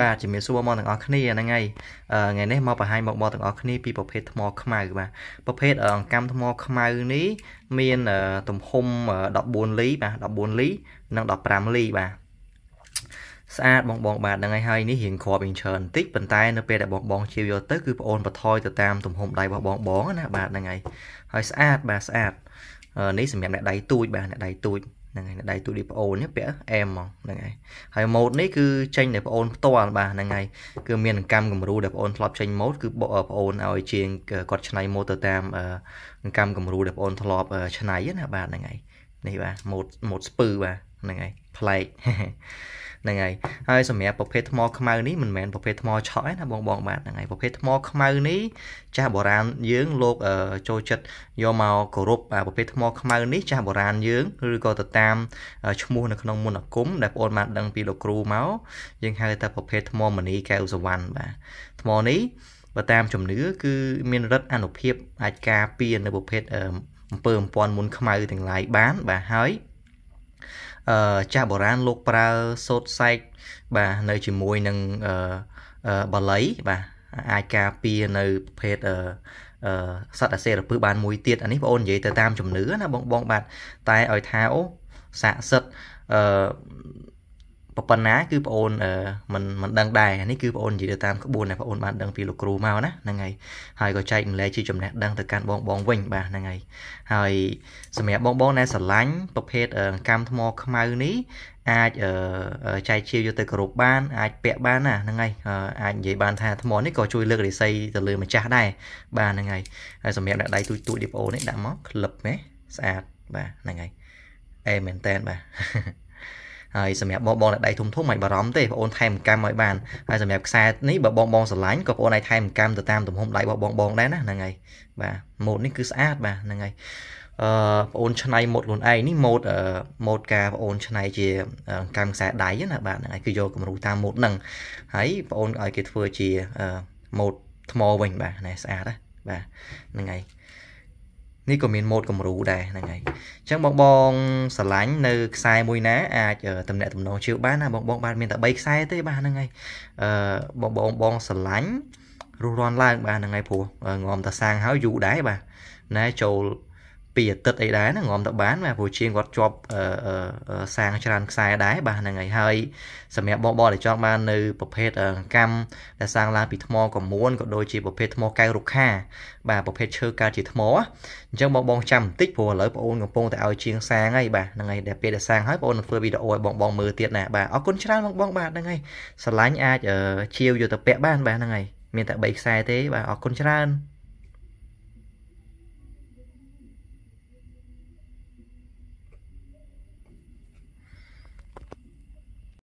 បាទជំរាបសួរមកទាំងអស់គ្នាហ្នឹងហើយថ្ងៃនេះមកបង្ហាញមកមកទាំងអស់គ្នាពីប្រភេទថ្មខ្មៅបាទប្រភេទអង្កាំថ្មខ្មៅនេះមានទំហំ14លីបាទ14លីនិង15លីបាទស្អាតបងបងបាទហ្នឹងហើយហើយនេះរៀងគ្រាប់រៀងច្រើនបន្តិចប៉ុន្តែនៅពេលដែលបងបងជាវយកទៅគឺបងអូនបន្ថយទៅតាមទំហំដៃរបស់បងបងណាបាទហ្នឹងហើយហើយស្អាតបាទស្អាតនេះសម្រាប់អ្នកដៃទូចបាទអ្នកដៃទូចហ្នឹងហើយដៃទូឌីប្អូននេះពាក់ M ហ្មងហ្នឹងហើយហើយ mode នេះគឺចេញតែប្អូនផ្ទាល់បាទហ្នឹងហើយគឺមានកម្មគំរូដែលប្អូនធ្លាប់ចេញ mode គឺប្អូនឲ្យជាងគាត់ឆ្នៃ mode ទៅតាមកម្មគំរូដែលប្អូនធ្លាប់ឆ្នៃណាបាទហ្នឹងហើយនេះបាទ mode mode ស្ពឺបាទហ្នឹងហើយប្លែកហ្នឹងហើយហើយសម្រាប់ប្រភេទថ្មខ្មៅនេះមិនមែនប្រភេទថ្មឆក់ទេណាបងបងបាទហ្នឹងហើយប្រភេទថ្មខ្មៅនេះចាស់បុរាណយើងលោកចូលចិត្តយកមកគោរពប្រភេទថ្មខ្មៅនេះចាស់បុរាណយើងឬក៏ទៅតាមឈ្មោះនៅក្នុងមន្តអាគមដែលបងអូនបានដឹងពីលោកគ្រូមកយើងហៅថាប្រភេទថ្មមនីកែវសវណ្ណបាទថ្មនេះបើតាមជំនឿគឺមានរិទ្ធអនុភាព អាចការពារនៅប្រភេទអំពើអំពន់មុនខ្មៅទាំងឡាយបានបាទហើយចាស់បុរាណលោកប្រើសូត្រសែកបាទនៅជាមួយនឹងបាលីបាទអាចការពារនៅប្រភេទសត្វអាសេរពើបានមួយទៀតអានេះបងអូននិយាយទៅតាមជំនឿណាបងបងបាទតែឲ្យថាអូស័ក្តិសិទ្ធអឺប៉ុណ្ណាគឺបងអូនមិនមិនដឹងដែរនេះគឺបងអូននិយាយទៅតាមក្បួនដែលបងអូនបានដឹងពីលោកគ្រូមកណាហ្នឹងហើយហើយក៏ចែកម្លែកជាចំណេះដឹងទៅកាន់បងបងវិញបាទហ្នឹងហើយហើយសម្រាប់បងបងដែលស្រឡាញ់ប្រភេទកម្មថ្មខ្មៅនេះអាចចែកជាយកទៅគោរពបានអាចពាក់បានណាហ្នឹងហើយអាចនិយាយបានថាថ្មនេះក៏ជួយលើករាសីទៅលើម្ចាស់ដែរបាទហ្នឹងហើយហើយសម្រាប់អ្នកដៃទូចទូចនេះបងអូននេះដាក់មកក្លឹបហ៎ស្អាតបាទហ្នឹងហើយអេមែនតែនបាទហើយសម្រាប់បងបងដៃធំធំមិនបារម្ភទេបងអូនថែមកម្មឲ្យបានហើយសម្រាប់ខ្សែនេះបើបងបង ស្រឡាញ់ក៏បងអូនអាចថែមកម្មទៅតាមទំហំដៃរបស់បងបងដែរណាហ្នឹងហើយបាទម៉ូតនេះគឺស្អាតបាទហ្នឹងហើយអឺបងអូនឆ្នៃម៉ូតខ្លួនឯងនេះម៉ូតម៉ូតការបងអូនឆ្នៃជាកម្មខ្សែដៃណាបាទហ្នឹងហើយគឺយកគំរូតាមម៉ូតហ្នឹងហើយបងអូនឲ្យគេធ្វើជាម៉ូតថ្មវិញបាទណែស្អាតណាបាទហ្នឹងហើយនេះក៏មានម៉ូតគំរូដែរហ្នឹងហើយអញ្ចឹងបងបងស្រឡាញ់នៅខ្សែមួយណាអាចតំណាក់តំណងជឿបានណាបងបងបានមានតែ3ខ្សែទេបាទហ្នឹងហើយអឺបងបងបងស្រឡាញ់រស់រានឡើងបាទហ្នឹងហើយព្រោះងំតាសាងហើយយូរដែរបាទណែចូលពីអតីតអីដែរណាងំទៅបានបាទព្រោះជាងគាត់ជាប់សាងច្រើនខ្សែដែរបាទហ្នឹងហើយហើយសម្រាប់បងបងដែលចង់បាននៅប្រភេទកម្មដែលសាងឡើងពីថ្មកមួនក៏ដូចជាប្រភេទថ្មកៅរុក្ខាបាទប្រភេទឈើកើតជាថ្មអញ្ចឹងបងបងចាំបន្តិចព្រោះឥឡូវបងអូនកំពុងតែឲ្យជាងសាងហើយបាទហ្នឹងហើយដែលពេលដែលសាងហើយបងអូននឹងធ្វើវីដេអូឲ្យបងបងមើលទៀតណាបាទអរគុណច្រើនបងបងបាទហ្នឹងហើយស្រឡាញ់អាចជាវយកទៅពាក់បានបាទហ្នឹងហើយមានតែ3ខ្សែទេបាទអរគុណច្រើន